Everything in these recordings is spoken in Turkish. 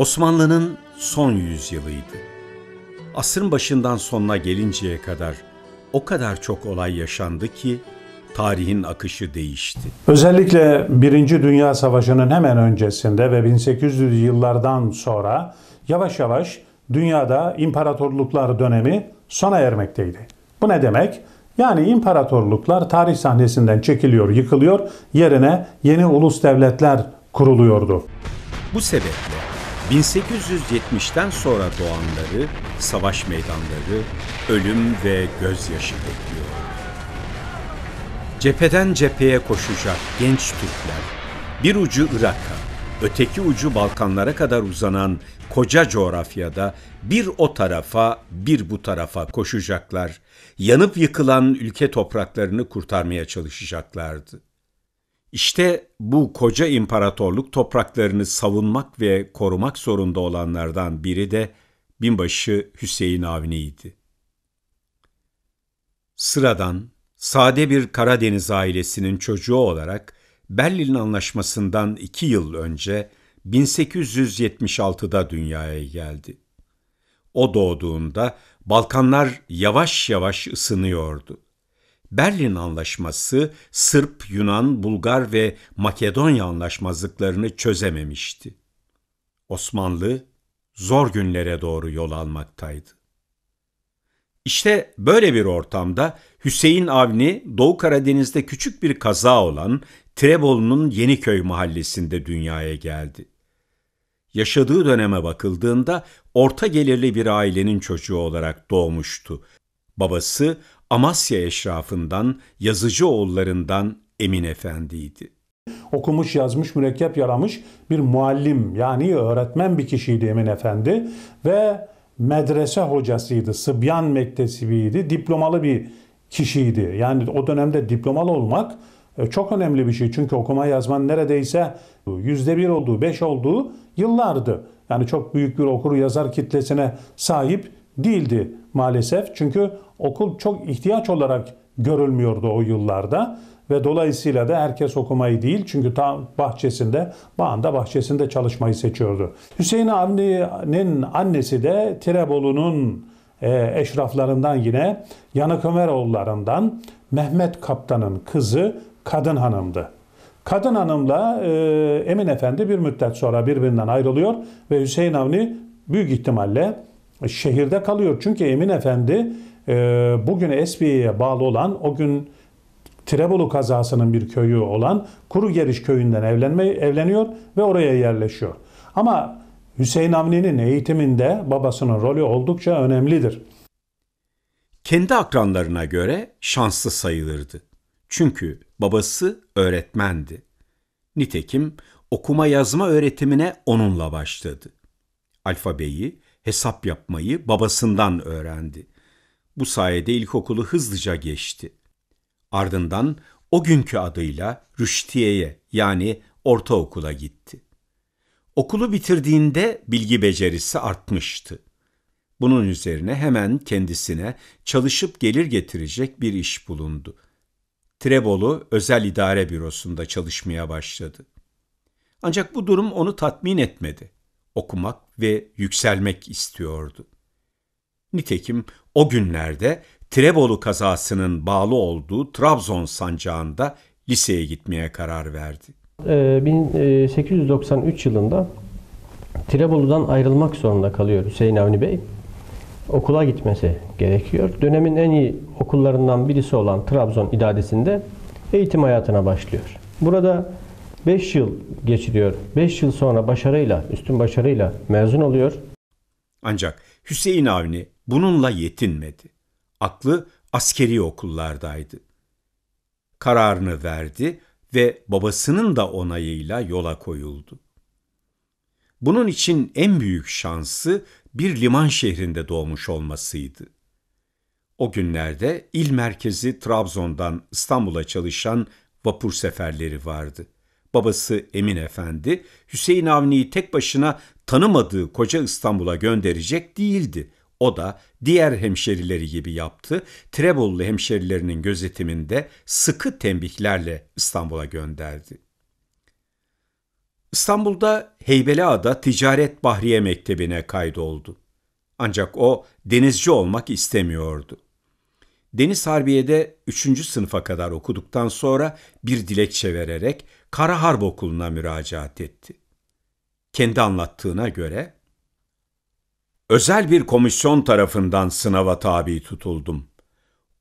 Osmanlı'nın son yüzyılıydı. Asrın başından sonuna gelinceye kadar o kadar çok olay yaşandı ki tarihin akışı değişti. Özellikle Birinci Dünya Savaşı'nın hemen öncesinde ve 1800'lü yıllardan sonra yavaş yavaş dünyada imparatorluklar dönemi sona ermekteydi. Bu ne demek? Yani imparatorluklar tarih sahnesinden çekiliyor, yıkılıyor, yerine yeni ulus devletler kuruluyordu. Bu sebeple 1870'ten sonra doğanları, savaş meydanları, ölüm ve gözyaşı bekliyor. Cepheden cepheye koşacak genç Türkler, bir ucu Irak'a, öteki ucu Balkanlara kadar uzanan koca coğrafyada bir o tarafa bir bu tarafa koşacaklar, yanıp yıkılan ülke topraklarını kurtarmaya çalışacaklardı. İşte bu koca imparatorluk topraklarını savunmak ve korumak zorunda olanlardan biri de binbaşı Hüseyin Avni'ydi. Sıradan, sade bir Karadeniz ailesinin çocuğu olarak Berlin Anlaşması'ndan iki yıl önce 1876'da dünyaya geldi. O doğduğunda Balkanlar yavaş yavaş ısınıyordu. Berlin Anlaşması Sırp, Yunan, Bulgar ve Makedonya anlaşmazlıklarını çözememişti. Osmanlı zor günlere doğru yol almaktaydı. İşte böyle bir ortamda Hüseyin Avni Doğu Karadeniz'de küçük bir kaza olan Trebolu'nun Yeniköy mahallesinde dünyaya geldi. Yaşadığı döneme bakıldığında orta gelirli bir ailenin çocuğu olarak doğmuştu. Babası Amasya eşrafından, yazıcı oğullarından Emin Efendi'ydi. Okumuş, yazmış, mürekkep yaramış bir muallim yani öğretmen bir kişiydi Emin Efendi ve medrese hocasıydı, Sıbyan Mektesibiydi, diplomalı bir kişiydi. Yani o dönemde diplomalı olmak e, çok önemli bir şey. Çünkü okuma yazman neredeyse yüzde bir olduğu, beş olduğu yıllardı. Yani çok büyük bir okur yazar kitlesine sahip değildi maalesef. Çünkü okul çok ihtiyaç olarak görülmüyordu o yıllarda ve dolayısıyla da herkes okumayı değil çünkü tam bahçesinde, bağında bahçesinde çalışmayı seçiyordu. Hüseyin Avni'nin annesi de Tirebolu'nun e, eşraflarından yine Yanık Ömeroğullarından Mehmet Kaptan'ın kızı Kadın Hanım'dı. Kadın Hanım'la e, Emin Efendi bir müddet sonra birbirinden ayrılıyor ve Hüseyin Avni büyük ihtimalle şehirde kalıyor. Çünkü Emin Efendi e, bugün Esbiye'ye bağlı olan o gün Trebolu kazasının bir köyü olan Kuru Geriş köyünden evlenme, evleniyor ve oraya yerleşiyor. Ama Hüseyin Avni'nin eğitiminde babasının rolü oldukça önemlidir. Kendi akranlarına göre şanslı sayılırdı. Çünkü babası öğretmendi. Nitekim okuma yazma öğretimine onunla başladı. Alfabeyi hesap yapmayı babasından öğrendi. Bu sayede ilkokulu hızlıca geçti. Ardından o günkü adıyla Rüştiye'ye yani ortaokula gitti. Okulu bitirdiğinde bilgi becerisi artmıştı. Bunun üzerine hemen kendisine çalışıp gelir getirecek bir iş bulundu. Trebolu Özel idare Bürosu'nda çalışmaya başladı. Ancak bu durum onu tatmin etmedi okumak ve yükselmek istiyordu. Nitekim o günlerde Trebolu kazasının bağlı olduğu Trabzon sancağında liseye gitmeye karar verdi. 1893 ee, e, yılında Trebolu'dan ayrılmak zorunda kalıyor Hüseyin Avni Bey. Okula gitmesi gerekiyor. Dönemin en iyi okullarından birisi olan Trabzon idadesinde eğitim hayatına başlıyor. Burada 5 yıl geçiriyor. 5 yıl sonra başarıyla, üstün başarıyla mezun oluyor. Ancak Hüseyin Avni bununla yetinmedi. Aklı askeri okullardaydı. Kararını verdi ve babasının da onayıyla yola koyuldu. Bunun için en büyük şansı bir liman şehrinde doğmuş olmasıydı. O günlerde il merkezi Trabzon'dan İstanbul'a çalışan vapur seferleri vardı.'' babası Emin Efendi Hüseyin Avni'yi tek başına tanımadığı koca İstanbul'a gönderecek değildi. O da diğer hemşerileri gibi yaptı. Trebollu hemşerilerinin gözetiminde sıkı tembihlerle İstanbul'a gönderdi. İstanbul'da Heybeliada Ticaret Bahriye Mektebi'ne kaydoldu. Ancak o denizci olmak istemiyordu. Deniz Harbiye'de 3. sınıfa kadar okuduktan sonra bir dilekçe vererek Kara Harp Okulu'na müracaat etti. Kendi anlattığına göre, Özel bir komisyon tarafından sınava tabi tutuldum.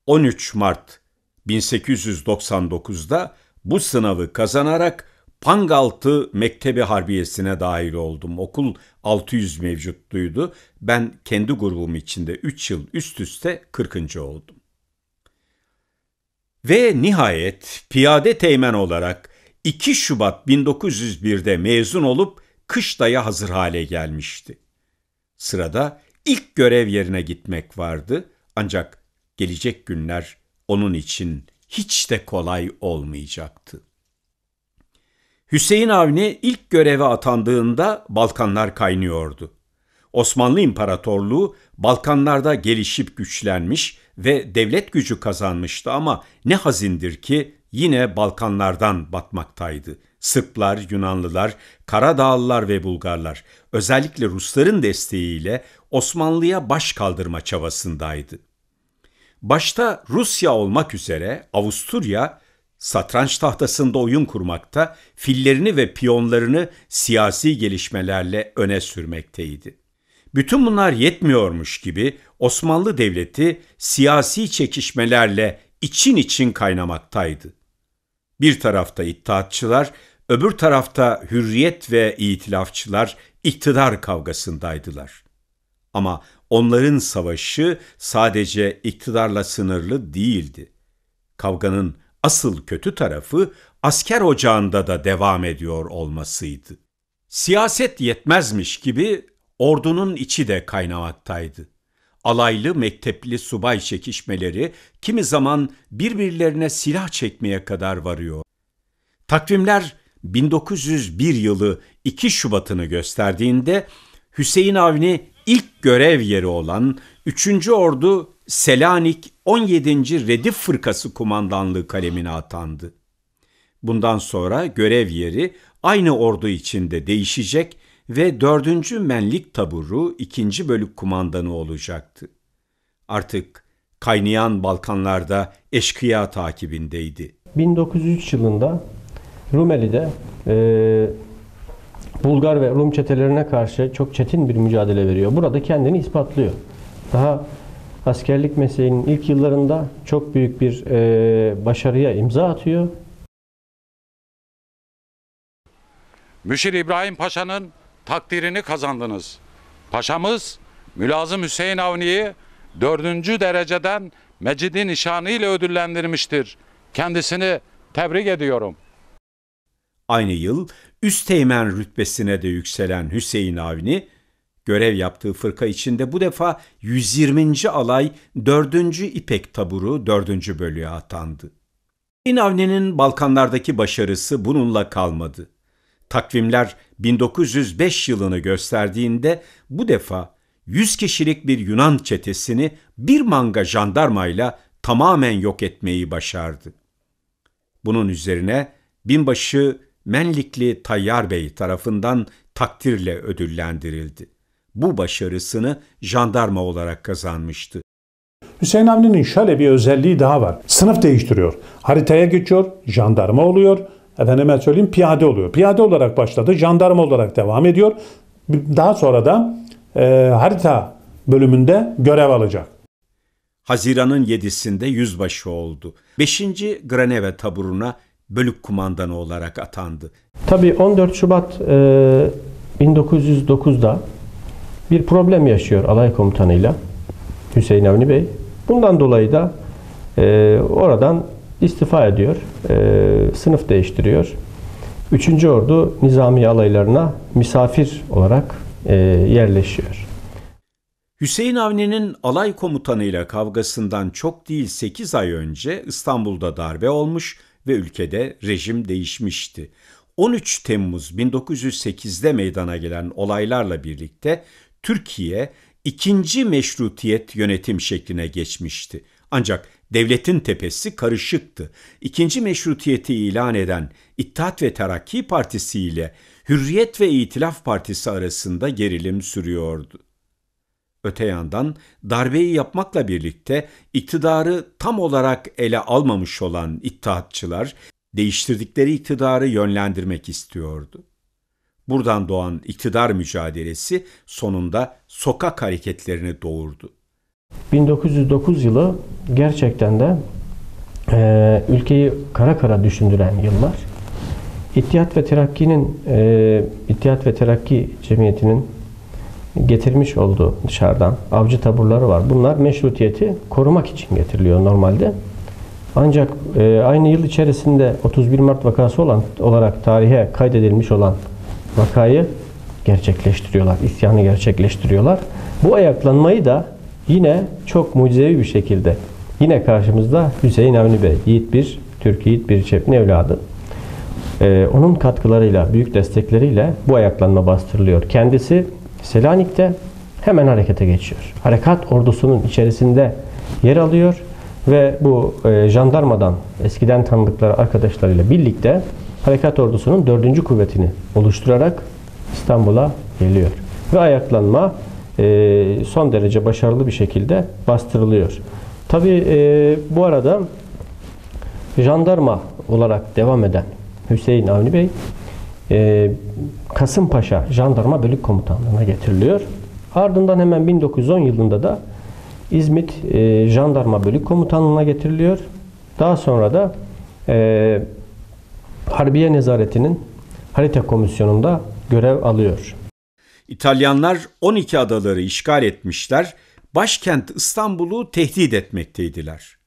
13 Mart 1899'da bu sınavı kazanarak Pangaltı Mektebi Harbiyesi'ne dahil oldum. Okul 600 mevcutluydu. Ben kendi grubum içinde 3 yıl üst üste 40. oldum. Ve nihayet piyade teğmen olarak 2 Şubat 1901'de mezun olup kışlaya hazır hale gelmişti. Sırada ilk görev yerine gitmek vardı ancak gelecek günler onun için hiç de kolay olmayacaktı. Hüseyin Avni ilk göreve atandığında Balkanlar kaynıyordu. Osmanlı İmparatorluğu Balkanlarda gelişip güçlenmiş ve devlet gücü kazanmıştı ama ne hazindir ki yine Balkanlardan batmaktaydı. Sırplar, Yunanlılar, Karadağlılar ve Bulgarlar özellikle Rusların desteğiyle Osmanlı'ya baş kaldırma çabasındaydı. Başta Rusya olmak üzere Avusturya satranç tahtasında oyun kurmakta, fillerini ve piyonlarını siyasi gelişmelerle öne sürmekteydi. Bütün bunlar yetmiyormuş gibi Osmanlı Devleti siyasi çekişmelerle için için kaynamaktaydı. Bir tarafta iddiatçılar, öbür tarafta hürriyet ve itilafçılar iktidar kavgasındaydılar. Ama onların savaşı sadece iktidarla sınırlı değildi. Kavganın asıl kötü tarafı asker ocağında da devam ediyor olmasıydı. Siyaset yetmezmiş gibi ordunun içi de kaynamaktaydı alaylı mektepli subay çekişmeleri kimi zaman birbirlerine silah çekmeye kadar varıyor. Takvimler 1901 yılı 2 Şubat'ını gösterdiğinde Hüseyin Avni ilk görev yeri olan 3. Ordu Selanik 17. Redif Fırkası Kumandanlığı kalemine atandı. Bundan sonra görev yeri aynı ordu içinde değişecek ve 4. Menlik Taburu 2. Bölük Kumandanı olacaktı. Artık kaynayan Balkanlarda eşkıya takibindeydi. 1903 yılında Rumeli'de e, Bulgar ve Rum çetelerine karşı çok çetin bir mücadele veriyor. Burada kendini ispatlıyor. Daha askerlik mesleğinin ilk yıllarında çok büyük bir e, başarıya imza atıyor. Müşir İbrahim Paşa'nın takdirini kazandınız. Paşamız Mülazım Hüseyin Avni'yi dördüncü dereceden Mecidi nişanı ile ödüllendirmiştir. Kendisini tebrik ediyorum. Aynı yıl Üsteğmen rütbesine de yükselen Hüseyin Avni, görev yaptığı fırka içinde bu defa 120. alay 4. İpek Taburu 4. bölüğe atandı. Hüseyin Balkanlardaki başarısı bununla kalmadı. Takvimler 1905 yılını gösterdiğinde bu defa 100 kişilik bir Yunan çetesini bir manga jandarmayla tamamen yok etmeyi başardı. Bunun üzerine binbaşı Menlikli Tayyar Bey tarafından takdirle ödüllendirildi. Bu başarısını jandarma olarak kazanmıştı. Hüseyin Avni'nin şöyle bir özelliği daha var. Sınıf değiştiriyor. Haritaya geçiyor, jandarma oluyor, efendime söyleyeyim piyade oluyor. Piyade olarak başladı, jandarma olarak devam ediyor. Daha sonra da e, harita bölümünde görev alacak. Haziran'ın 7'sinde yüzbaşı oldu. 5. Graneve taburuna bölük kumandanı olarak atandı. Tabii 14 Şubat e, 1909'da bir problem yaşıyor alay komutanıyla Hüseyin Avni Bey. Bundan dolayı da e, oradan istifa ediyor. E, sınıf değiştiriyor. Üçüncü ordu nizami alaylarına misafir olarak e, yerleşiyor. Hüseyin Avni'nin alay komutanıyla kavgasından çok değil 8 ay önce İstanbul'da darbe olmuş ve ülkede rejim değişmişti. 13 Temmuz 1908'de meydana gelen olaylarla birlikte Türkiye ikinci meşrutiyet yönetim şekline geçmişti. Ancak Devletin tepesi karışıktı. İkinci meşrutiyeti ilan eden İttihat ve Terakki Partisi ile Hürriyet ve İtilaf Partisi arasında gerilim sürüyordu. Öte yandan darbeyi yapmakla birlikte iktidarı tam olarak ele almamış olan İttihatçılar değiştirdikleri iktidarı yönlendirmek istiyordu. Buradan doğan iktidar mücadelesi sonunda sokak hareketlerini doğurdu. 1909 yılı gerçekten de e, ülkeyi kara kara düşündüren yıllar. İttihat ve Terakki'nin e, İttihat ve Terakki Cemiyeti'nin getirmiş olduğu dışarıdan avcı taburları var. Bunlar meşrutiyeti korumak için getiriliyor normalde. Ancak e, aynı yıl içerisinde 31 Mart vakası olan olarak tarihe kaydedilmiş olan vakayı gerçekleştiriyorlar. İsyanı gerçekleştiriyorlar. Bu ayaklanmayı da Yine çok mucizevi bir şekilde yine karşımızda Hüseyin Avni Bey. Yiğit bir, Türk Yiğit bir çepin evladı. Ee, onun katkılarıyla, büyük destekleriyle bu ayaklanma bastırılıyor. Kendisi Selanik'te hemen harekete geçiyor. Harekat ordusunun içerisinde yer alıyor ve bu e, jandarmadan eskiden tanıdıkları arkadaşlarıyla birlikte harekat ordusunun dördüncü kuvvetini oluşturarak İstanbul'a geliyor. Ve ayaklanma e, son derece başarılı bir şekilde bastırılıyor. Tabi e, bu arada jandarma olarak devam eden Hüseyin Avni Bey e, Kasımpaşa Jandarma Bölük Komutanlığı'na getiriliyor. Ardından hemen 1910 yılında da İzmit Jandarma Bölük Komutanlığı'na getiriliyor. Daha sonra da Harbiye Nezareti'nin harita komisyonunda görev alıyor. İtalyanlar 12 adaları işgal etmişler, başkent İstanbul'u tehdit etmekteydiler.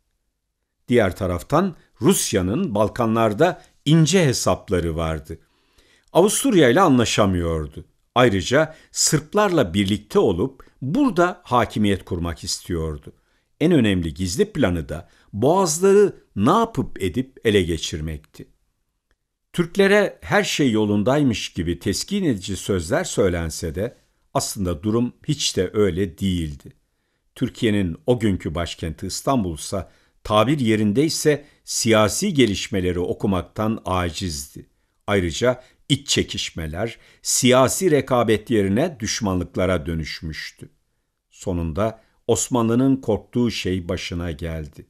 Diğer taraftan Rusya'nın Balkanlarda ince hesapları vardı. Avusturya ile anlaşamıyordu. Ayrıca Sırplarla birlikte olup burada hakimiyet kurmak istiyordu. En önemli gizli planı da boğazları ne yapıp edip ele geçirmekti. Türklere her şey yolundaymış gibi teskin edici sözler söylense de aslında durum hiç de öyle değildi. Türkiye'nin o günkü başkenti İstanbul'sa tabir yerindeyse siyasi gelişmeleri okumaktan acizdi. Ayrıca iç çekişmeler siyasi rekabet yerine düşmanlıklara dönüşmüştü. Sonunda Osmanlı'nın korktuğu şey başına geldi.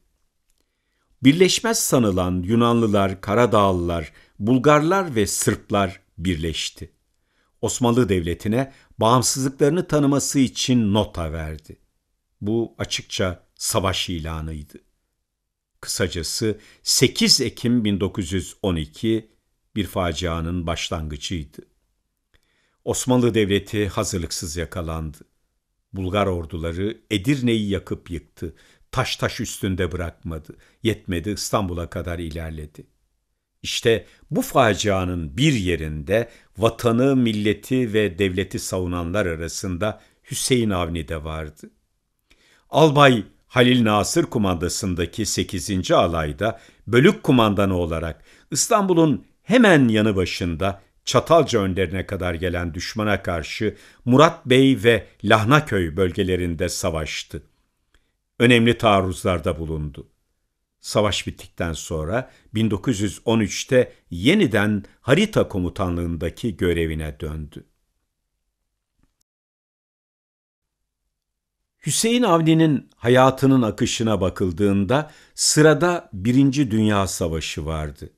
Birleşmez sanılan Yunanlılar, Karadağlılar, Bulgarlar ve Sırplar birleşti. Osmanlı Devleti'ne bağımsızlıklarını tanıması için nota verdi. Bu açıkça savaş ilanıydı. Kısacası 8 Ekim 1912 bir facianın başlangıcıydı. Osmanlı Devleti hazırlıksız yakalandı. Bulgar orduları Edirne'yi yakıp yıktı. Taş taş üstünde bırakmadı. Yetmedi İstanbul'a kadar ilerledi. İşte bu facianın bir yerinde vatanı, milleti ve devleti savunanlar arasında Hüseyin Avni de vardı. Albay Halil Nasır kumandasındaki 8. alayda bölük kumandanı olarak İstanbul'un hemen yanı başında Çatalca önderine kadar gelen düşmana karşı Murat Bey ve Lahnaköy bölgelerinde savaştı. Önemli taarruzlarda bulundu. Savaş bittikten sonra 1913'te yeniden harita komutanlığındaki görevine döndü. Hüseyin Avni'nin hayatının akışına bakıldığında sırada Birinci Dünya Savaşı vardı.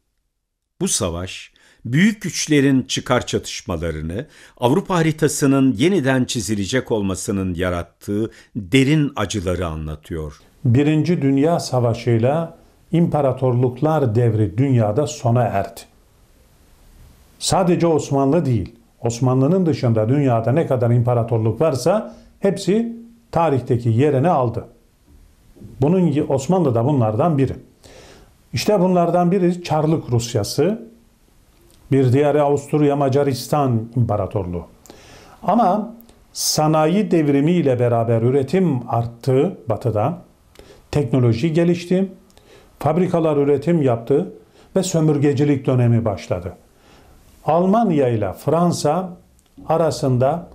Bu savaş, büyük güçlerin çıkar çatışmalarını, Avrupa haritasının yeniden çizilecek olmasının yarattığı derin acıları anlatıyor. Birinci Dünya Savaşı'yla imparatorluklar devri dünyada sona erdi. Sadece Osmanlı değil, Osmanlı'nın dışında dünyada ne kadar imparatorluk varsa hepsi tarihteki yerini aldı. Bunun Osmanlı da bunlardan biri. İşte bunlardan biri Çarlık Rusyası, bir diğeri Avusturya Macaristan İmparatorluğu. Ama sanayi devrimi ile beraber üretim arttı batıda teknoloji gelişti, fabrikalar üretim yaptı ve sömürgecilik dönemi başladı. Almanya ile Fransa arasında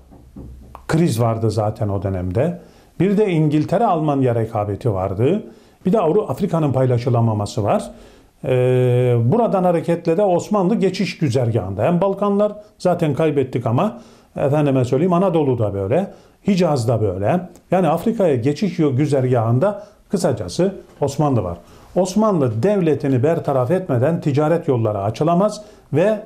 kriz vardı zaten o dönemde. Bir de İngiltere-Almanya rekabeti vardı. Bir de Avrupa Afrika'nın paylaşılamaması var. Ee, buradan hareketle de Osmanlı geçiş güzergahında. Hem Balkanlar zaten kaybettik ama efendime söyleyeyim Anadolu'da böyle, Hicaz'da böyle. Yani Afrika'ya geçiş güzergahında Kısacası Osmanlı var. Osmanlı devletini bertaraf etmeden ticaret yolları açılamaz ve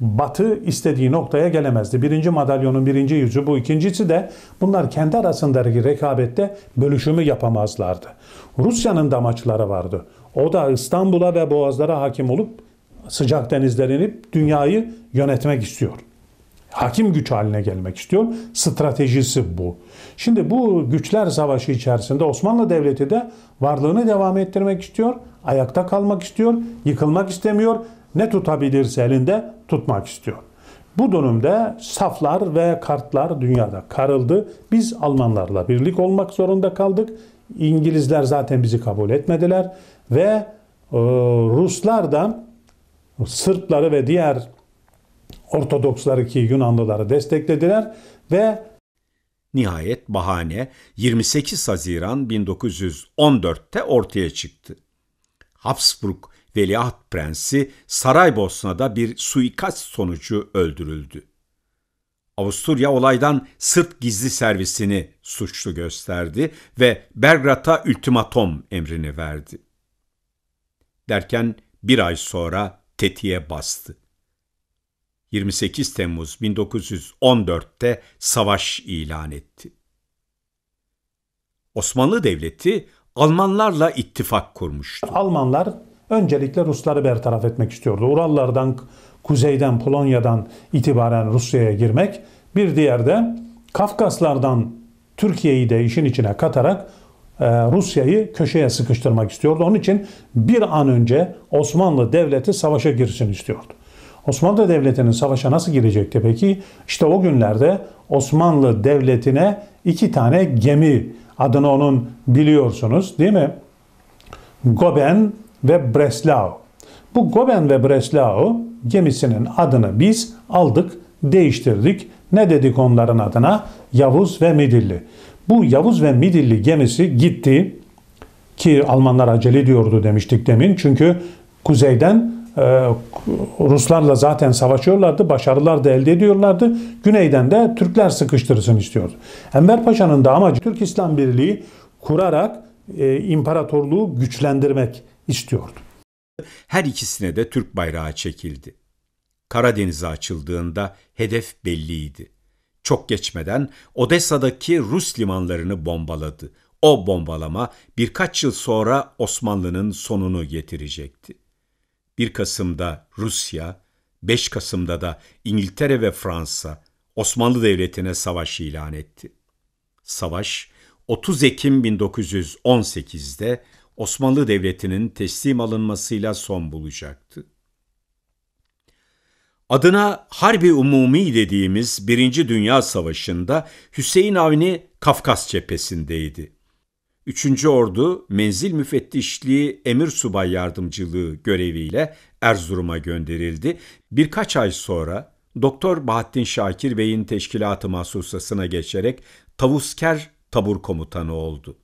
Batı istediği noktaya gelemezdi. Birinci madalyonun birinci yüzü bu. ikincisi de bunlar kendi arasındaki rekabette bölüşümü yapamazlardı. Rusya'nın da amaçları vardı. O da İstanbul'a ve Boğazlara hakim olup sıcak denizlerini dünyayı yönetmek istiyor hakim güç haline gelmek istiyor. Stratejisi bu. Şimdi bu güçler savaşı içerisinde Osmanlı Devleti de varlığını devam ettirmek istiyor. Ayakta kalmak istiyor. Yıkılmak istemiyor. Ne tutabilirse elinde tutmak istiyor. Bu dönemde saflar ve kartlar dünyada karıldı. Biz Almanlarla birlik olmak zorunda kaldık. İngilizler zaten bizi kabul etmediler ve e, Ruslardan Sırpları ve diğer Ortodoksları ki Yunanlıları desteklediler ve Nihayet bahane 28 Haziran 1914'te ortaya çıktı. Habsburg Veliaht Prensi Saraybosna'da bir suikast sonucu öldürüldü. Avusturya olaydan Sırp gizli servisini suçlu gösterdi ve Belgrad'a ultimatom emrini verdi. Derken bir ay sonra tetiğe bastı. 28 Temmuz 1914'te savaş ilan etti. Osmanlı Devleti Almanlarla ittifak kurmuştu. Almanlar öncelikle Rusları bertaraf etmek istiyordu. Urallardan, kuzeyden, Polonya'dan itibaren Rusya'ya girmek. Bir diğer de Kafkaslardan Türkiye'yi de işin içine katarak e, Rusya'yı köşeye sıkıştırmak istiyordu. Onun için bir an önce Osmanlı Devleti savaşa girsin istiyordu. Osmanlı Devleti'nin savaşa nasıl girecekti peki? İşte o günlerde Osmanlı Devleti'ne iki tane gemi adını onun biliyorsunuz değil mi? Goben ve Breslau. Bu Goben ve Breslau gemisinin adını biz aldık, değiştirdik. Ne dedik onların adına? Yavuz ve Midilli. Bu Yavuz ve Midilli gemisi gitti ki Almanlar acele diyordu demiştik demin. Çünkü kuzeyden ee, Ruslarla zaten savaşıyorlardı, başarılar da elde ediyorlardı. Güneyden de Türkler sıkıştırılsın istiyordu. Enver Paşa'nın da amacı Türk İslam Birliği kurarak e, imparatorluğu güçlendirmek istiyordu. Her ikisine de Türk bayrağı çekildi. Karadeniz'e açıldığında hedef belliydi. Çok geçmeden Odessa'daki Rus limanlarını bombaladı. O bombalama birkaç yıl sonra Osmanlı'nın sonunu getirecekti. 1 Kasım'da Rusya, 5 Kasım'da da İngiltere ve Fransa Osmanlı Devleti'ne savaş ilan etti. Savaş 30 Ekim 1918'de Osmanlı Devleti'nin teslim alınmasıyla son bulacaktı. Adına Harbi Umumi dediğimiz Birinci Dünya Savaşı'nda Hüseyin Avni Kafkas cephesindeydi. 3. Ordu Menzil Müfettişliği Emir Subay Yardımcılığı göreviyle Erzurum'a gönderildi. Birkaç ay sonra Doktor Bahattin Şakir Bey'in teşkilatı mahsusasına geçerek Tavusker Tabur Komutanı oldu.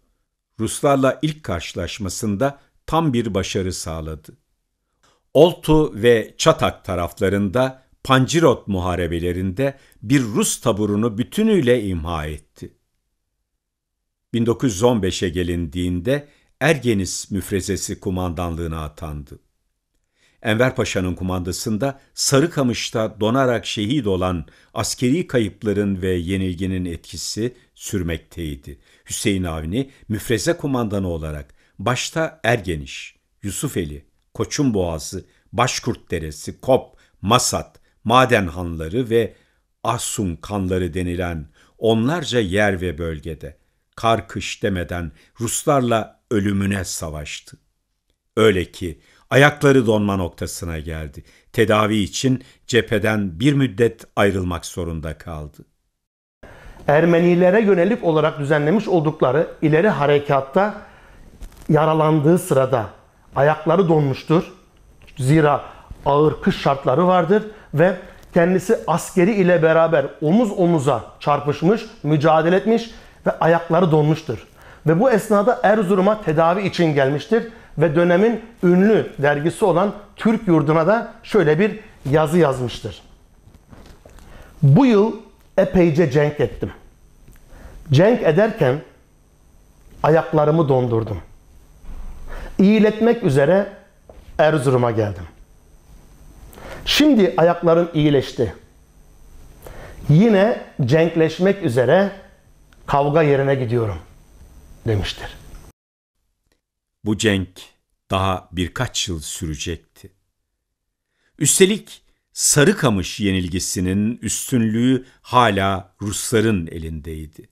Ruslarla ilk karşılaşmasında tam bir başarı sağladı. Oltu ve Çatak taraflarında Pancirot muharebelerinde bir Rus taburunu bütünüyle imha etti. 1915'e gelindiğinde Ergeniz müfrezesi kumandanlığına atandı. Enver Paşa'nın kumandasında Sarıkamış'ta donarak şehit olan askeri kayıpların ve yenilginin etkisi sürmekteydi. Hüseyin Avni müfreze kumandanı olarak başta Ergeniş, Yusufeli, Koçumboğazı, Başkurt Deresi, Kop, Masat, Madenhanları ve Asun Kanları denilen onlarca yer ve bölgede kar kış demeden Ruslarla ölümüne savaştı. Öyle ki ayakları donma noktasına geldi. Tedavi için cepheden bir müddet ayrılmak zorunda kaldı. Ermenilere yönelik olarak düzenlemiş oldukları ileri harekatta yaralandığı sırada ayakları donmuştur. Zira ağır kış şartları vardır ve kendisi askeri ile beraber omuz omuza çarpışmış, mücadele etmiş ve ayakları donmuştur. Ve bu esnada Erzurum'a tedavi için gelmiştir ve dönemin ünlü dergisi olan Türk Yurdu'na da şöyle bir yazı yazmıştır. Bu yıl epeyce cenk ettim. Cenk ederken ayaklarımı dondurdum. İyiletmek üzere Erzurum'a geldim. Şimdi ayaklarım iyileşti. Yine cenkleşmek üzere kavga yerine gidiyorum demiştir. Bu cenk daha birkaç yıl sürecekti. Üstelik Sarıkamış yenilgisinin üstünlüğü hala Rusların elindeydi.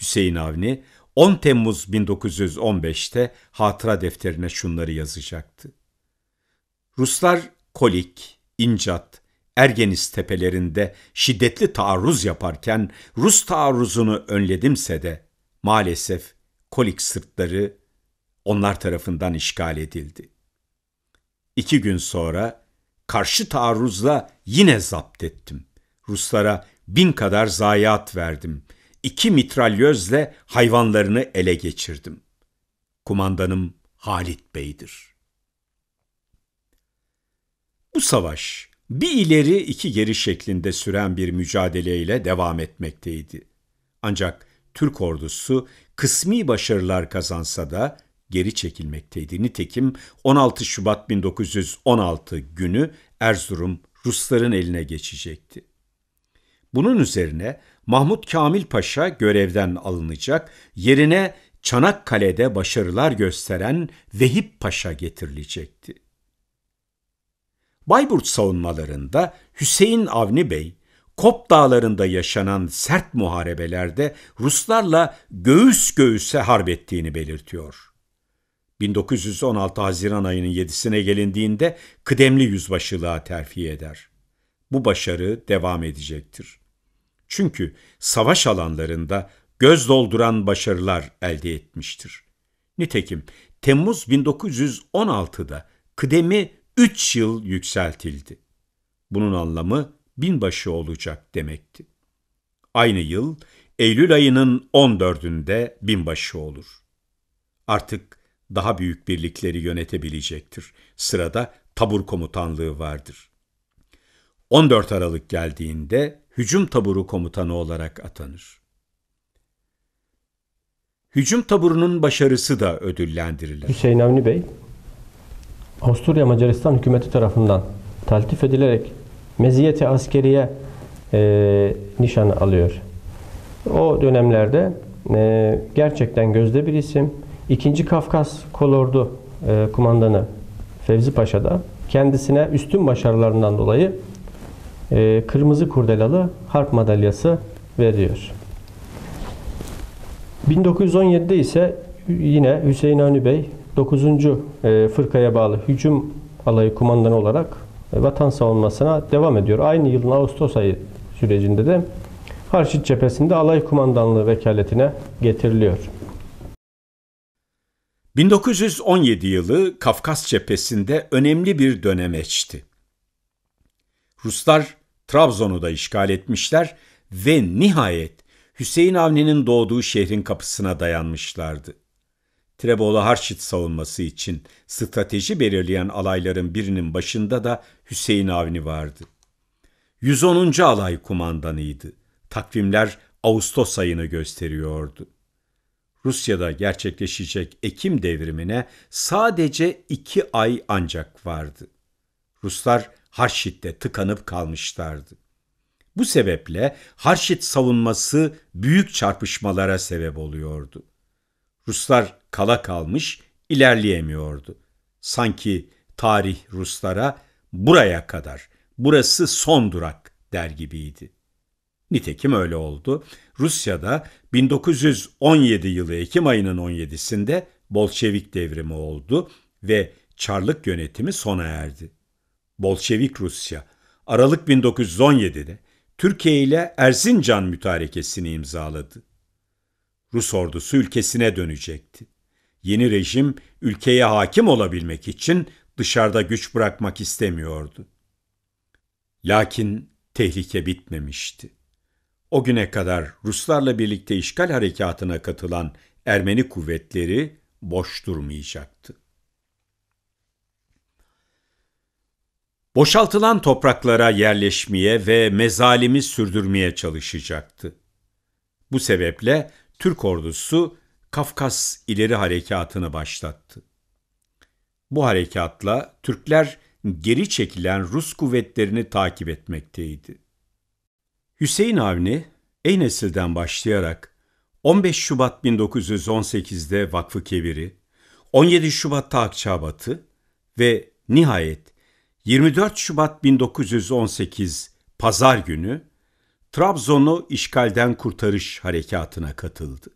Hüseyin Avni 10 Temmuz 1915'te hatıra defterine şunları yazacaktı. Ruslar Kolik, İncat, Ergeniz tepelerinde şiddetli taarruz yaparken Rus taarruzunu önledimse de maalesef kolik sırtları onlar tarafından işgal edildi. İki gün sonra karşı taarruzla yine zapt ettim. Ruslara bin kadar zayiat verdim. İki mitralyözle hayvanlarını ele geçirdim. Kumandanım Halit Bey'dir. Bu savaş bir ileri iki geri şeklinde süren bir mücadeleyle devam etmekteydi. Ancak Türk ordusu kısmi başarılar kazansa da geri çekilmekteydi. Nitekim 16 Şubat 1916 günü Erzurum Rusların eline geçecekti. Bunun üzerine Mahmut Kamil Paşa görevden alınacak, yerine Çanakkale'de başarılar gösteren Vehip Paşa getirilecekti. Bayburt savunmalarında Hüseyin Avni Bey, Kop dağlarında yaşanan sert muharebelerde Ruslarla göğüs göğüse harp ettiğini belirtiyor. 1916 Haziran ayının 7'sine gelindiğinde kıdemli yüzbaşılığa terfi eder. Bu başarı devam edecektir. Çünkü savaş alanlarında göz dolduran başarılar elde etmiştir. Nitekim Temmuz 1916'da kıdemi üç yıl yükseltildi. Bunun anlamı binbaşı olacak demekti. Aynı yıl Eylül ayının 14'ünde binbaşı olur. Artık daha büyük birlikleri yönetebilecektir. Sırada tabur komutanlığı vardır. 14 Aralık geldiğinde hücum taburu komutanı olarak atanır. Hücum taburunun başarısı da ödüllendirilir. Hüseyin Avni Bey, Avusturya Macaristan hükümeti tarafından taltif edilerek meziyeti askeriye e, nişanı alıyor. O dönemlerde e, gerçekten gözde bir isim. 2. Kafkas Kolordu e, kumandanı Fevzi Paşa da kendisine üstün başarılarından dolayı e, Kırmızı Kurdelalı Harp Madalyası veriyor. 1917'de ise yine Hüseyin Avni Bey 9. E, fırkaya bağlı hücum alayı kumandanı olarak e, vatan savunmasına devam ediyor. Aynı yılın Ağustos ayı sürecinde de Harşit cephesinde alay kumandanlığı vekaletine getiriliyor. 1917 yılı Kafkas cephesinde önemli bir dönemeçti. Ruslar Trabzon'u da işgal etmişler ve nihayet Hüseyin Avni'nin doğduğu şehrin kapısına dayanmışlardı. Trebolu Harşit savunması için strateji belirleyen alayların birinin başında da Hüseyin Avni vardı. 110. alay kumandanıydı. Takvimler Ağustos ayını gösteriyordu. Rusya'da gerçekleşecek Ekim devrimine sadece iki ay ancak vardı. Ruslar Harşit'te tıkanıp kalmışlardı. Bu sebeple Harşit savunması büyük çarpışmalara sebep oluyordu. Ruslar kala kalmış, ilerleyemiyordu. Sanki tarih Ruslara buraya kadar, burası son durak der gibiydi. Nitekim öyle oldu. Rusya'da 1917 yılı Ekim ayının 17'sinde Bolşevik devrimi oldu ve Çarlık yönetimi sona erdi. Bolşevik Rusya Aralık 1917'de Türkiye ile Erzincan mütarekesini imzaladı. Rus ordusu ülkesine dönecekti. Yeni rejim ülkeye hakim olabilmek için dışarıda güç bırakmak istemiyordu. Lakin tehlike bitmemişti. O güne kadar Ruslarla birlikte işgal harekatına katılan Ermeni kuvvetleri boş durmayacaktı. Boşaltılan topraklara yerleşmeye ve mezalimi sürdürmeye çalışacaktı. Bu sebeple Türk ordusu Kafkas ileri harekatını başlattı. Bu harekatla Türkler geri çekilen Rus kuvvetlerini takip etmekteydi. Hüseyin Avni, ey nesilden başlayarak 15 Şubat 1918'de Vakfı Kebiri, 17 Şubat'ta Akçabat'ı ve nihayet 24 Şubat 1918 Pazar günü Trabzon'u işgalden kurtarış harekatına katıldı.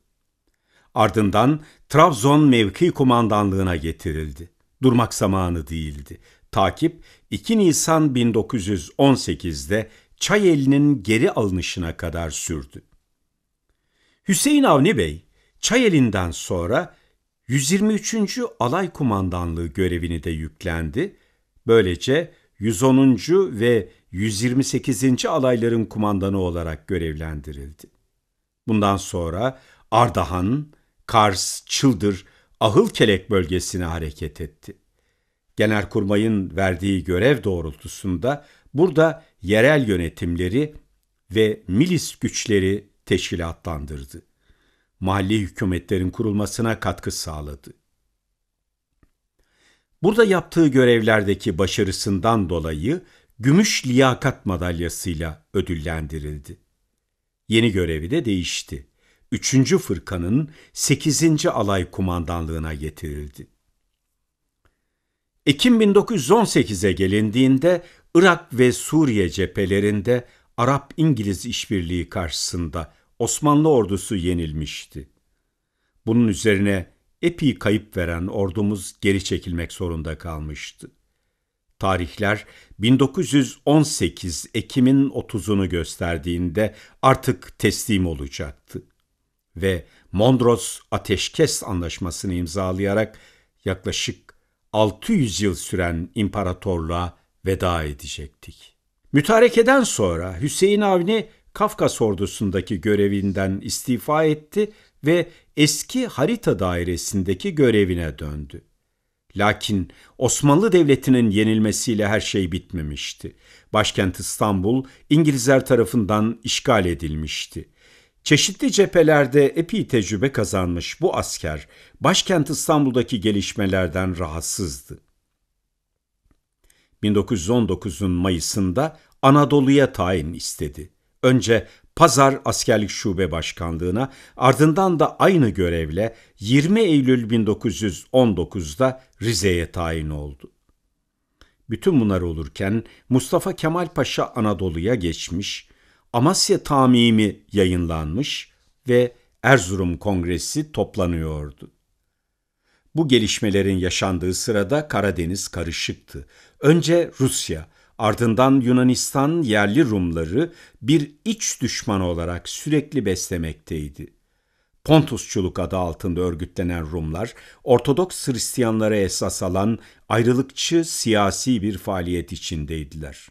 Ardından Trabzon mevki kumandanlığına getirildi. Durmak zamanı değildi. Takip 2 Nisan 1918'de Çayeli'nin geri alınışına kadar sürdü. Hüseyin Avni Bey, Çayeli'nden sonra 123. Alay Kumandanlığı görevini de yüklendi. Böylece 110. ve 128. alayların kumandanı olarak görevlendirildi. Bundan sonra Ardahan, Kars, Çıldır, Ahılkelek bölgesine hareket etti. Genelkurmay'ın verdiği görev doğrultusunda burada yerel yönetimleri ve milis güçleri teşkilatlandırdı. Mahalli hükümetlerin kurulmasına katkı sağladı. Burada yaptığı görevlerdeki başarısından dolayı Gümüş Liyakat Madalyası'yla ödüllendirildi. Yeni görevi de değişti. Üçüncü Fırkanın 8. Alay Kumandanlığına getirildi. Ekim 1918'e gelindiğinde Irak ve Suriye cephelerinde Arap-İngiliz işbirliği karşısında Osmanlı ordusu yenilmişti. Bunun üzerine epey kayıp veren ordumuz geri çekilmek zorunda kalmıştı. Tarihler 1918 Ekim'in 30'unu gösterdiğinde artık teslim olacaktı ve Mondros Ateşkes Anlaşması'nı imzalayarak yaklaşık 600 yıl süren imparatorluğa veda edecektik. Mütarekeden sonra Hüseyin Avni Kafkas ordusundaki görevinden istifa etti ve eski harita dairesindeki görevine döndü. Lakin Osmanlı Devleti'nin yenilmesiyle her şey bitmemişti. Başkent İstanbul İngilizler tarafından işgal edilmişti. Çeşitli cephelerde epey tecrübe kazanmış bu asker başkent İstanbul'daki gelişmelerden rahatsızdı. 1919'un Mayıs'ında Anadolu'ya tayin istedi. Önce Pazar Askerlik Şube Başkanlığı'na ardından da aynı görevle 20 Eylül 1919'da Rize'ye tayin oldu. Bütün bunlar olurken Mustafa Kemal Paşa Anadolu'ya geçmiş, Amasya Tamimi yayınlanmış ve Erzurum Kongresi toplanıyordu. Bu gelişmelerin yaşandığı sırada Karadeniz karışıktı. Önce Rusya, Ardından Yunanistan yerli Rumları bir iç düşman olarak sürekli beslemekteydi. Pontusçuluk adı altında örgütlenen Rumlar, Ortodoks Hristiyanlara esas alan ayrılıkçı siyasi bir faaliyet içindeydiler.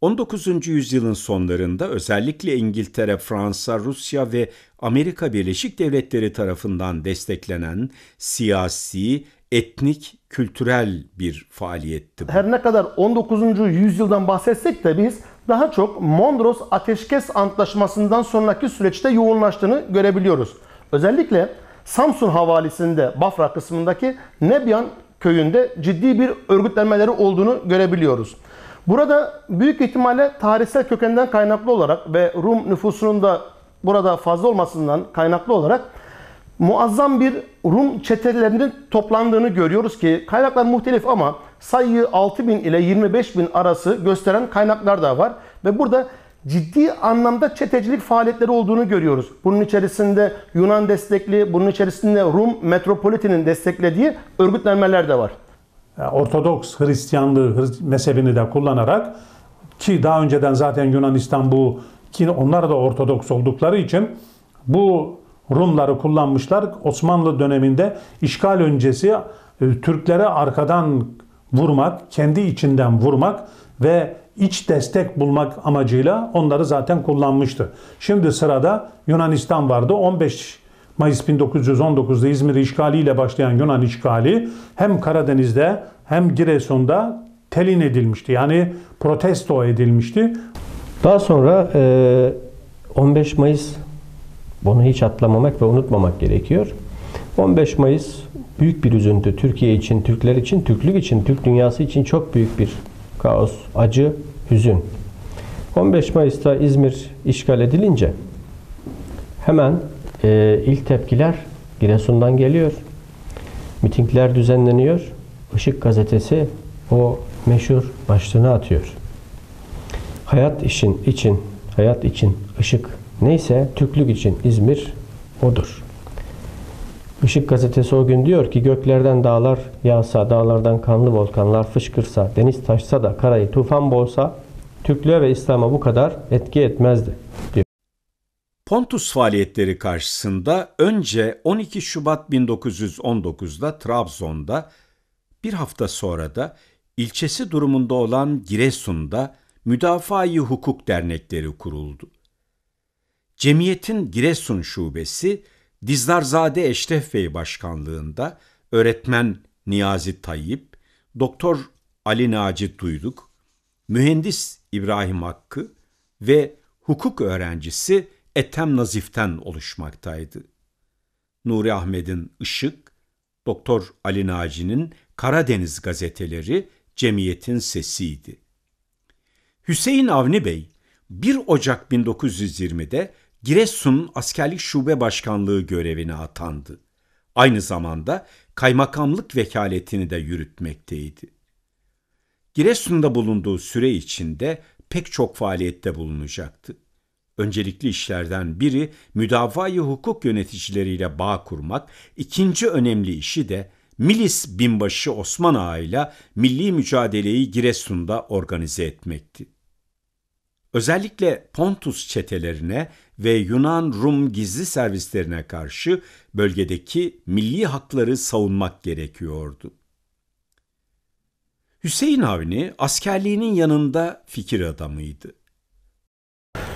19. yüzyılın sonlarında özellikle İngiltere, Fransa, Rusya ve Amerika Birleşik Devletleri tarafından desteklenen siyasi etnik, kültürel bir faaliyetti bu. Her ne kadar 19. yüzyıldan bahsetsek de biz daha çok Mondros Ateşkes Antlaşması'ndan sonraki süreçte yoğunlaştığını görebiliyoruz. Özellikle Samsun havalisinde Bafra kısmındaki Nebyan köyünde ciddi bir örgütlenmeleri olduğunu görebiliyoruz. Burada büyük ihtimalle tarihsel kökenden kaynaklı olarak ve Rum nüfusunun da burada fazla olmasından kaynaklı olarak muazzam bir Rum çetelerinin toplandığını görüyoruz ki kaynaklar muhtelif ama sayıyı 6 bin ile 25 bin arası gösteren kaynaklar da var. Ve burada ciddi anlamda çetecilik faaliyetleri olduğunu görüyoruz. Bunun içerisinde Yunan destekli, bunun içerisinde Rum metropolitinin desteklediği örgütlenmeler de var. Ortodoks Hristiyanlığı mezhebini de kullanarak ki daha önceden zaten Yunanistan bu ki onlar da Ortodoks oldukları için bu Rumları kullanmışlar. Osmanlı döneminde işgal öncesi e, Türklere arkadan vurmak, kendi içinden vurmak ve iç destek bulmak amacıyla onları zaten kullanmıştı. Şimdi sırada Yunanistan vardı. 15 Mayıs 1919'da İzmir işgaliyle başlayan Yunan işgali hem Karadeniz'de hem Giresun'da telin edilmişti. Yani protesto edilmişti. Daha sonra 15 e, Mayıs bunu hiç atlamamak ve unutmamak gerekiyor. 15 Mayıs büyük bir üzüntü Türkiye için, Türkler için, Türklük için, Türk dünyası için çok büyük bir kaos, acı, hüzün. 15 Mayıs'ta İzmir işgal edilince hemen e, ilk tepkiler Giresun'dan geliyor. Mitingler düzenleniyor. Işık gazetesi o meşhur başlığını atıyor. Hayat için, için, hayat için ışık Neyse Türklük için İzmir odur. Işık gazetesi o gün diyor ki göklerden dağlar yağsa, dağlardan kanlı volkanlar fışkırsa, deniz taşsa da karayı tufan bolsa Türklüğe ve İslam'a bu kadar etki etmezdi diyor. Pontus faaliyetleri karşısında önce 12 Şubat 1919'da Trabzon'da bir hafta sonra da ilçesi durumunda olan Giresun'da Müdafaa-i Hukuk Dernekleri kuruldu. Cemiyetin Giresun Şubesi Dizdarzade Eşref Bey başkanlığında öğretmen Niyazi Tayyip, doktor Ali Naci Duyduk, mühendis İbrahim Hakkı ve hukuk öğrencisi Ethem Nazif'ten oluşmaktaydı. Nuri Ahmet'in Işık, Doktor Ali Naci'nin Karadeniz gazeteleri cemiyetin sesiydi. Hüseyin Avni Bey 1 Ocak 1920'de Giresun Askerlik Şube Başkanlığı görevine atandı. Aynı zamanda kaymakamlık vekaletini de yürütmekteydi. Giresun'da bulunduğu süre içinde pek çok faaliyette bulunacaktı. Öncelikli işlerden biri müdavayı hukuk yöneticileriyle bağ kurmak, ikinci önemli işi de Milis binbaşı Osman Ağa ile milli mücadeleyi Giresun'da organize etmekti. Özellikle Pontus çetelerine ve Yunan-Rum gizli servislerine karşı bölgedeki milli hakları savunmak gerekiyordu. Hüseyin Avni askerliğinin yanında fikir adamıydı.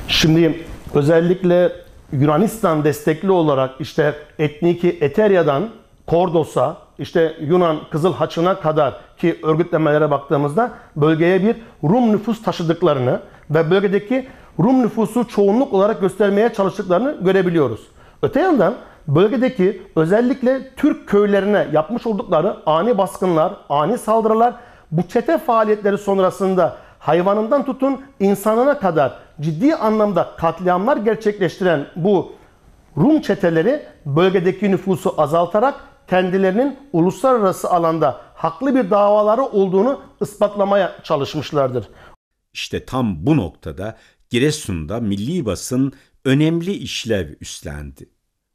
Şimdi özellikle Yunanistan destekli olarak işte etniki Eterya'dan Kordos'a işte Yunan Kızıl Haç'ına kadar ki örgütlemelere baktığımızda bölgeye bir Rum nüfus taşıdıklarını ve bölgedeki Rum nüfusu çoğunluk olarak göstermeye çalıştıklarını görebiliyoruz. Öte yandan bölgedeki özellikle Türk köylerine yapmış oldukları ani baskınlar, ani saldırılar bu çete faaliyetleri sonrasında hayvanından tutun insanına kadar ciddi anlamda katliamlar gerçekleştiren bu Rum çeteleri bölgedeki nüfusu azaltarak kendilerinin uluslararası alanda haklı bir davaları olduğunu ispatlamaya çalışmışlardır. İşte tam bu noktada Giresun'da milli basın önemli işlev üstlendi.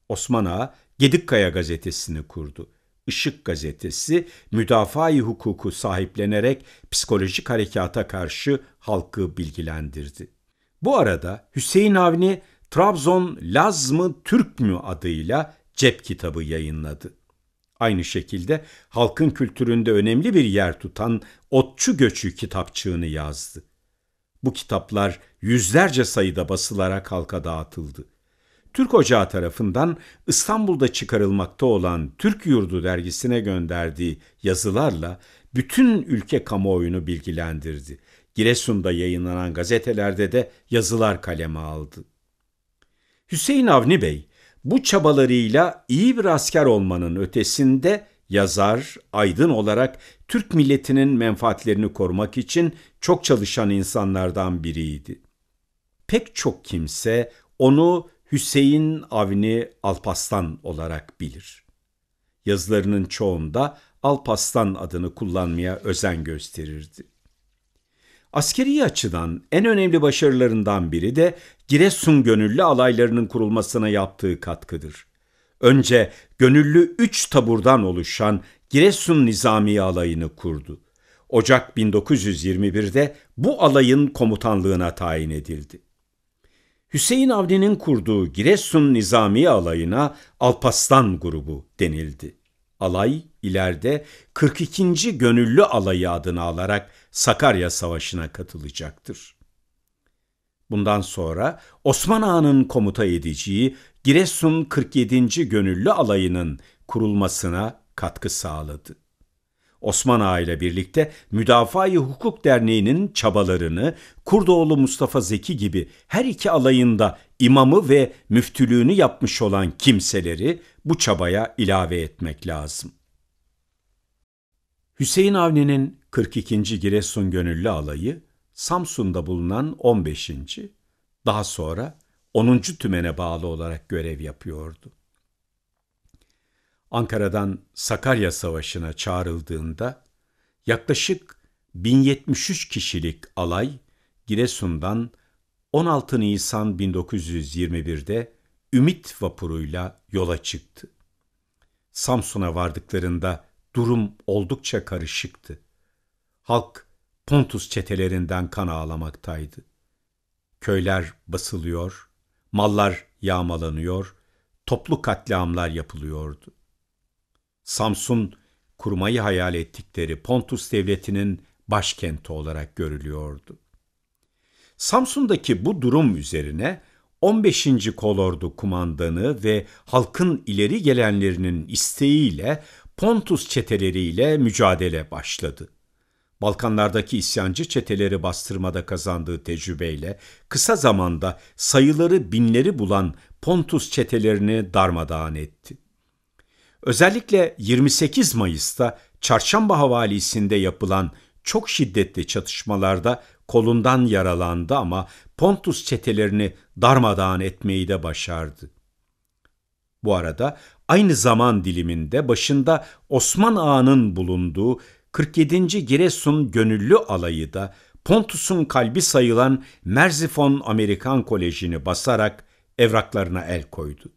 Osman Ağa Gedikkaya gazetesini kurdu. Işık gazetesi müdafaa-i hukuku sahiplenerek psikolojik harekata karşı halkı bilgilendirdi. Bu arada Hüseyin Avni Trabzon Laz mı Türk mü adıyla cep kitabı yayınladı. Aynı şekilde halkın kültüründe önemli bir yer tutan Otçu Göçü kitapçığını yazdı. Bu kitaplar yüzlerce sayıda basılarak halka dağıtıldı. Türk Ocağı tarafından İstanbul'da çıkarılmakta olan Türk Yurdu dergisine gönderdiği yazılarla bütün ülke kamuoyunu bilgilendirdi. Giresun'da yayınlanan gazetelerde de yazılar kaleme aldı. Hüseyin Avni Bey bu çabalarıyla iyi bir asker olmanın ötesinde yazar, aydın olarak Türk milletinin menfaatlerini korumak için çok çalışan insanlardan biriydi. Pek çok kimse onu Hüseyin Avni Alpaslan olarak bilir. Yazılarının çoğunda Alpaslan adını kullanmaya özen gösterirdi. Askeri açıdan en önemli başarılarından biri de Giresun gönüllü alaylarının kurulmasına yaptığı katkıdır önce gönüllü üç taburdan oluşan Giresun Nizamiye alayını kurdu. Ocak 1921'de bu alayın komutanlığına tayin edildi. Hüseyin Avni'nin kurduğu Giresun Nizamiye alayına Alpaslan grubu denildi. Alay ileride 42. Gönüllü Alayı adını alarak Sakarya Savaşı'na katılacaktır. Bundan sonra Osman Ağa'nın komuta edeceği Giresun 47. Gönüllü Alayı'nın kurulmasına katkı sağladı. Osman Ağa ile birlikte Müdafaa-i Hukuk Derneği'nin çabalarını Kurdoğlu Mustafa Zeki gibi her iki alayında imamı ve müftülüğünü yapmış olan kimseleri bu çabaya ilave etmek lazım. Hüseyin Avni'nin 42. Giresun Gönüllü Alayı, Samsun'da bulunan 15. daha sonra 10. tümene bağlı olarak görev yapıyordu. Ankara'dan Sakarya Savaşı'na çağrıldığında yaklaşık 1073 kişilik alay Giresun'dan 16 Nisan 1921'de Ümit vapuruyla yola çıktı. Samsun'a vardıklarında durum oldukça karışıktı. Halk Pontus çetelerinden kan ağlamaktaydı. Köyler basılıyor, mallar yağmalanıyor, toplu katliamlar yapılıyordu. Samsun, kurmayı hayal ettikleri Pontus Devleti'nin başkenti olarak görülüyordu. Samsun'daki bu durum üzerine 15. Kolordu kumandanı ve halkın ileri gelenlerinin isteğiyle Pontus çeteleriyle mücadele başladı. Balkanlardaki isyancı çeteleri bastırmada kazandığı tecrübeyle kısa zamanda sayıları binleri bulan Pontus çetelerini darmadağın etti. Özellikle 28 Mayıs'ta Çarşamba Havalisi'nde yapılan çok şiddetli çatışmalarda kolundan yaralandı ama Pontus çetelerini darmadağın etmeyi de başardı. Bu arada aynı zaman diliminde başında Osman Ağa'nın bulunduğu 47. Giresun Gönüllü Alayı da Pontus'un kalbi sayılan Merzifon Amerikan Koleji'ni basarak evraklarına el koydu.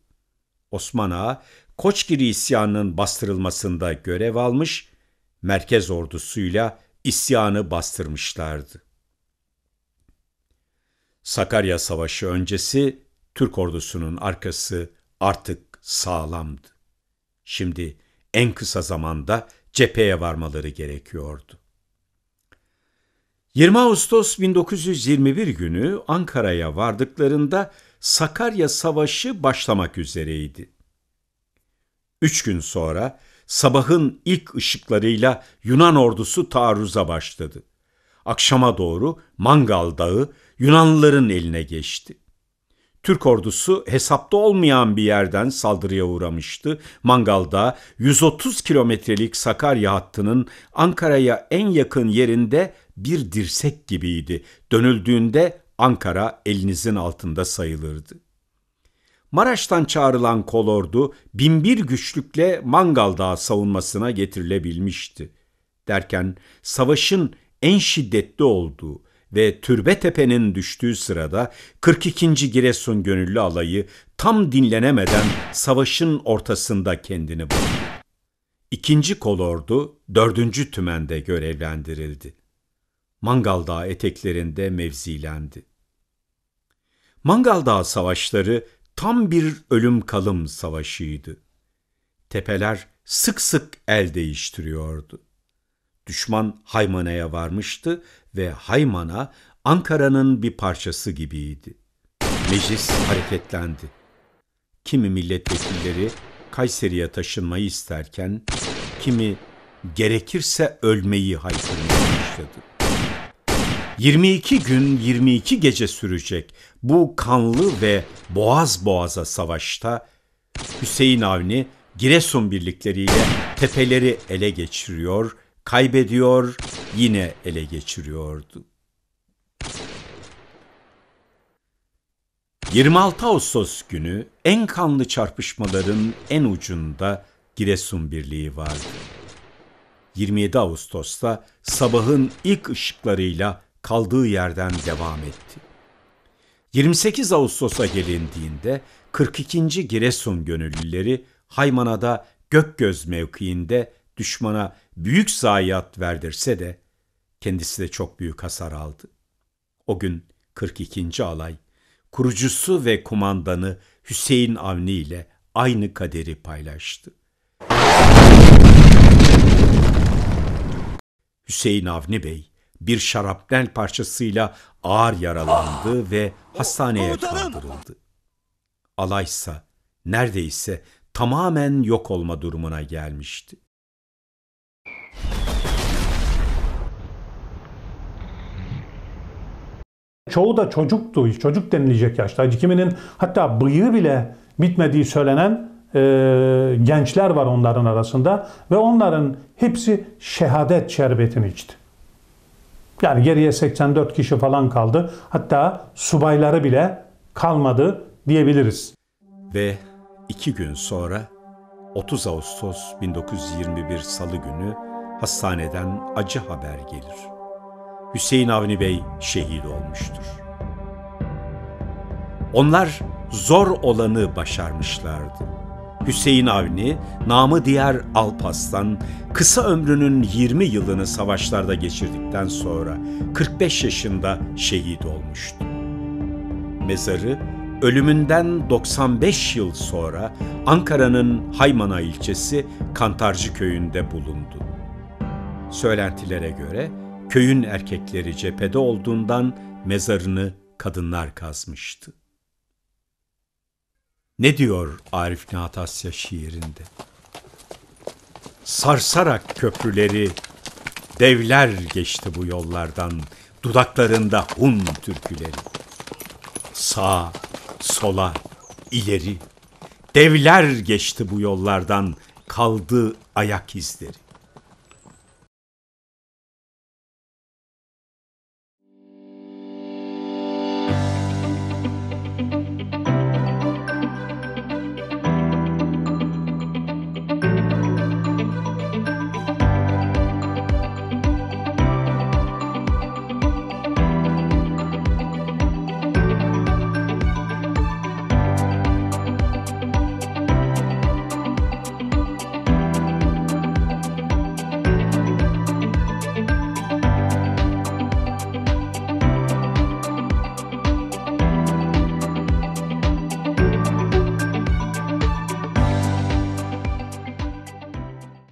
Osman Ağa, Koçgiri isyanının bastırılmasında görev almış, merkez ordusuyla isyanı bastırmışlardı. Sakarya Savaşı öncesi Türk ordusunun arkası artık sağlamdı. Şimdi en kısa zamanda cepheye varmaları gerekiyordu. 20 Ağustos 1921 günü Ankara'ya vardıklarında Sakarya Savaşı başlamak üzereydi. Üç gün sonra sabahın ilk ışıklarıyla Yunan ordusu taarruza başladı. Akşama doğru Mangal Dağı Yunanlıların eline geçti. Türk ordusu hesapta olmayan bir yerden saldırıya uğramıştı. Mangal'da 130 kilometrelik Sakarya hattının Ankara'ya en yakın yerinde bir dirsek gibiydi. Dönüldüğünde Ankara elinizin altında sayılırdı. Maraş'tan çağrılan kolordu binbir güçlükle Mangal Dağı savunmasına getirilebilmişti. Derken savaşın en şiddetli olduğu, ve türbe tepenin düştüğü sırada 42. Giresun Gönüllü Alayı tam dinlenemeden savaşın ortasında kendini buldu. İkinci kolordu 4. tümende görevlendirildi. Mangal Dağı eteklerinde mevzilendi. Mangal Dağı savaşları tam bir ölüm kalım savaşıydı. Tepeler sık sık el değiştiriyordu. Düşman Haymana'ya varmıştı ve Haymana Ankara'nın bir parçası gibiydi. Meclis hareketlendi. Kimi milletvekilleri Kayseri'ye taşınmayı isterken, kimi gerekirse ölmeyi haykırmaya başladı. 22 gün 22 gece sürecek bu kanlı ve boğaz boğaza savaşta Hüseyin Avni Giresun birlikleriyle tepeleri ele geçiriyor ve kaybediyor, yine ele geçiriyordu. 26 Ağustos günü en kanlı çarpışmaların en ucunda Giresun Birliği vardı. 27 Ağustos'ta sabahın ilk ışıklarıyla kaldığı yerden devam etti. 28 Ağustos'a gelindiğinde 42. Giresun gönüllüleri Haymana'da Gökgöz mevkiinde düşmana büyük zayiat verdirse de kendisi de çok büyük hasar aldı. O gün 42. alay kurucusu ve kumandanı Hüseyin Avni ile aynı kaderi paylaştı. Hüseyin Avni Bey bir şarapnel parçasıyla ağır yaralandı Aa, ve hastaneye komutanım. kaldırıldı. Alaysa neredeyse tamamen yok olma durumuna gelmişti. Çoğu da çocuktu, çocuk denilecek yaşta. Kiminin hatta bıyığı bile bitmediği söylenen e, gençler var onların arasında ve onların hepsi şehadet şerbetini içti. Yani geriye 84 kişi falan kaldı. Hatta subayları bile kalmadı diyebiliriz. Ve iki gün sonra 30 Ağustos 1921 Salı günü hastaneden acı haber gelir. Hüseyin Avni Bey şehit olmuştur. Onlar zor olanı başarmışlardı. Hüseyin Avni, namı diğer Alpaslan, kısa ömrünün 20 yılını savaşlarda geçirdikten sonra 45 yaşında şehit olmuştu. Mezarı ölümünden 95 yıl sonra Ankara'nın Haymana ilçesi Kantarcı köyünde bulundu. Söylentilere göre Köyün erkekleri cephede olduğundan mezarını kadınlar kazmıştı. Ne diyor Arif Nihat Asya şiirinde? Sarsarak köprüleri devler geçti bu yollardan, dudaklarında hun türküleri. Sağa, sola, ileri, devler geçti bu yollardan, kaldı ayak izleri.